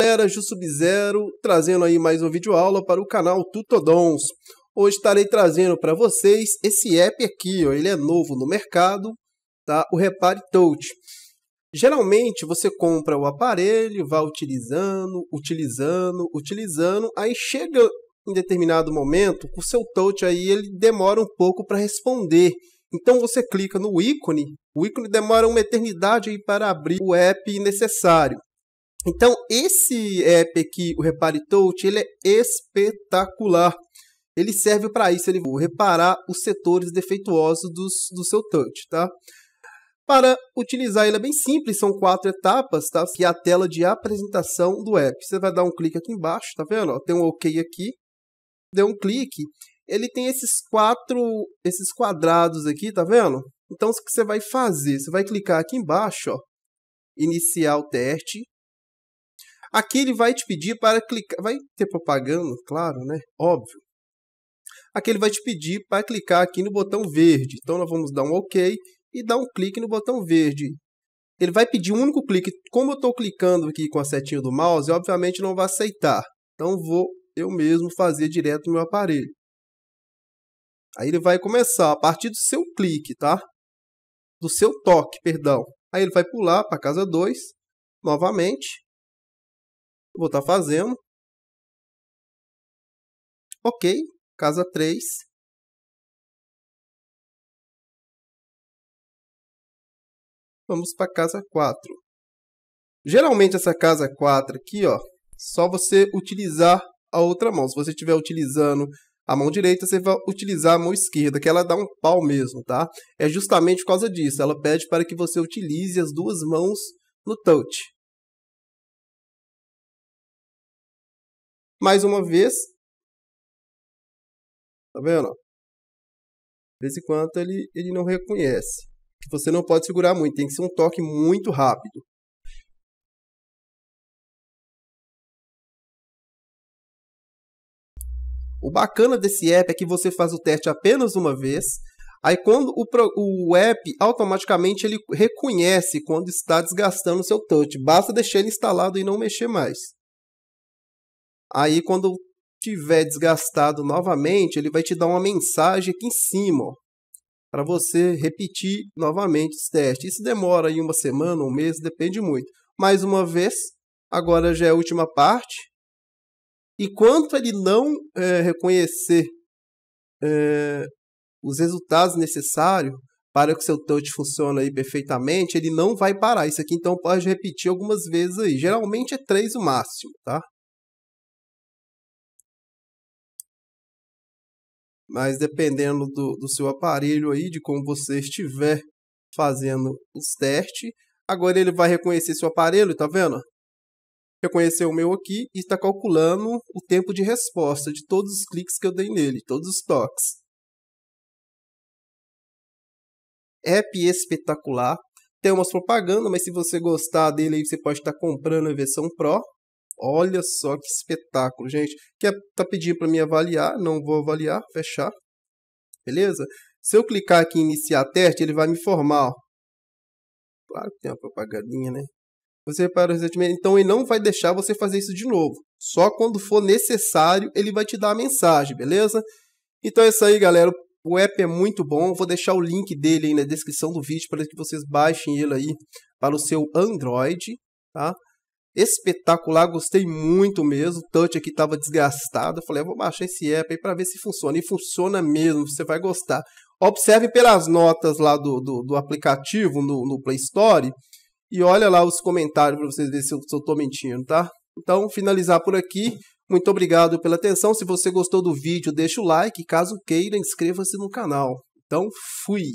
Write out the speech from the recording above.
galera, Ju Sub-Zero, trazendo aí mais uma aula para o canal Tutodons. Hoje estarei trazendo para vocês esse app aqui, ó, ele é novo no mercado, tá? o Repare Touch. Geralmente você compra o aparelho, vai utilizando, utilizando, utilizando, aí chega em determinado momento, o seu touch aí ele demora um pouco para responder. Então você clica no ícone, o ícone demora uma eternidade para abrir o app necessário. Então, esse app aqui, o Repare Touch, ele é espetacular. Ele serve para isso, ele vai reparar os setores defeituosos dos, do seu touch, tá? Para utilizar ele é bem simples, são quatro etapas, tá? Que é a tela de apresentação do app. Você vai dar um clique aqui embaixo, tá vendo? Tem um OK aqui. Deu um clique, ele tem esses quatro, esses quadrados aqui, tá vendo? Então, o que você vai fazer? Você vai clicar aqui embaixo, ó, iniciar o teste. Aqui ele vai te pedir para clicar. Vai ter propaganda, claro, né? Óbvio. Aqui ele vai te pedir para clicar aqui no botão verde. Então nós vamos dar um OK e dar um clique no botão verde. Ele vai pedir um único clique. Como eu estou clicando aqui com a setinha do mouse, obviamente não vai aceitar. Então vou eu mesmo fazer direto no meu aparelho. Aí ele vai começar a partir do seu clique, tá? Do seu toque, perdão. Aí ele vai pular para casa 2, novamente vou estar tá fazendo. Ok, casa 3. Vamos para casa 4. Geralmente essa casa 4 aqui, ó, só você utilizar a outra mão. Se você estiver utilizando a mão direita, você vai utilizar a mão esquerda, que ela dá um pau mesmo, tá? É justamente por causa disso. Ela pede para que você utilize as duas mãos no touch. mais uma vez. Tá vendo? De vez em quando ele, ele não reconhece. você não pode segurar muito, tem que ser um toque muito rápido. O bacana desse app é que você faz o teste apenas uma vez. Aí quando o, o app automaticamente ele reconhece quando está desgastando o seu touch. Basta deixar ele instalado e não mexer mais. Aí quando tiver desgastado novamente, ele vai te dar uma mensagem aqui em cima, para você repetir novamente os testes. Isso demora aí uma semana, um mês, depende muito. Mais uma vez, agora já é a última parte. E quanto ele não é, reconhecer é, os resultados necessários para que o seu touch funcione aí perfeitamente, ele não vai parar. Isso aqui então pode repetir algumas vezes aí. Geralmente é três o máximo, tá? Mas dependendo do, do seu aparelho aí, de como você estiver fazendo os testes, agora ele vai reconhecer seu aparelho, tá vendo? Reconheceu o meu aqui e está calculando o tempo de resposta de todos os cliques que eu dei nele, todos os toques. App espetacular. Tem umas propagandas, mas se você gostar dele, aí você pode estar tá comprando a versão Pro. Olha só que espetáculo, gente. Quer tá pedindo para me avaliar? Não vou avaliar, fechar. Beleza? Se eu clicar aqui em iniciar teste, ele vai me informar. Ó. Claro que tem uma propagandinha, né? Você repara recentemente. Então ele não vai deixar você fazer isso de novo. Só quando for necessário, ele vai te dar a mensagem, beleza? Então é isso aí, galera. O app é muito bom. Vou deixar o link dele aí na descrição do vídeo para que vocês baixem ele aí para o seu Android, tá? espetacular, gostei muito mesmo. O touch aqui estava desgastado. Eu falei, eu vou baixar esse app aí para ver se funciona. E funciona mesmo, você vai gostar. Observe pelas notas lá do, do, do aplicativo no, no, Play Store e olha lá os comentários para vocês verem se eu estou mentindo, tá? Então, finalizar por aqui. Muito obrigado pela atenção. Se você gostou do vídeo, deixa o like. Caso queira, inscreva-se no canal. Então, fui!